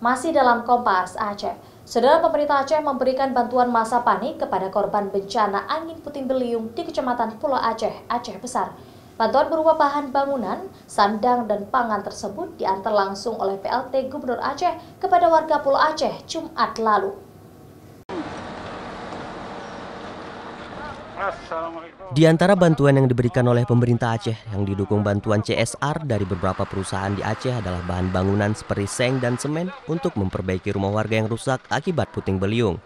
Masih dalam Kompas Aceh, Saudara pemerintah Aceh memberikan bantuan masa panik kepada korban bencana angin puting beliung di Kecamatan Pulau Aceh, Aceh Besar. Bantuan berupa bahan bangunan, sandang, dan pangan tersebut diantar langsung oleh PLT Gubernur Aceh kepada warga Pulau Aceh Jumat lalu. Di antara bantuan yang diberikan oleh pemerintah Aceh yang didukung bantuan CSR dari beberapa perusahaan di Aceh adalah bahan bangunan seperti seng dan semen untuk memperbaiki rumah warga yang rusak akibat puting beliung.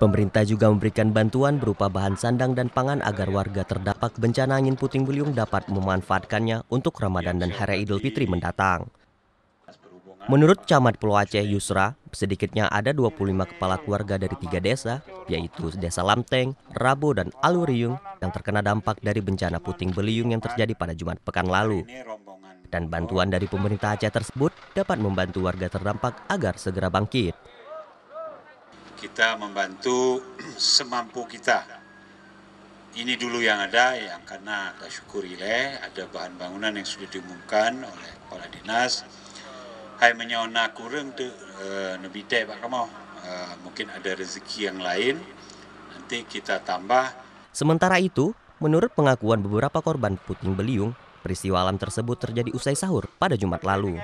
Pemerintah juga memberikan bantuan berupa bahan sandang dan pangan agar warga terdampak bencana angin puting beliung dapat memanfaatkannya untuk Ramadan dan Hari Idul Fitri mendatang. Menurut Camat Pulau Aceh Yusra, sedikitnya ada 25 kepala keluarga dari tiga desa, yaitu Desa Lamteng, Rabo, dan Aluriung yang terkena dampak dari bencana puting beliung yang terjadi pada Jumat pekan lalu. Dan bantuan dari pemerintah Aceh tersebut dapat membantu warga terdampak agar segera bangkit. Kita membantu semampu kita. Ini dulu yang ada, yang karena ada syukur ada bahan bangunan yang sudah diumumkan oleh Kepala Dinas, hai nak kurang tu uh, teh pak kamu. Uh, mungkin ada rezeki yang lain nanti kita tambah. Sementara itu, menurut pengakuan beberapa korban puting beliung, peristiwa alam tersebut terjadi usai sahur pada Jumat lalu.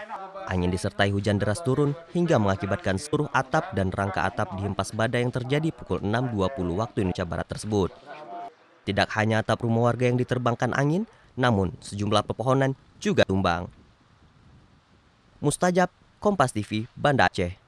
Angin disertai hujan deras turun hingga mengakibatkan seluruh atap dan rangka atap dihempas badai yang terjadi pukul 6.20 waktu Indonesia Barat tersebut. Tidak hanya atap rumah warga yang diterbangkan angin, namun sejumlah pepohonan juga tumbang. Mustajab, Kompas TV, Banda Aceh.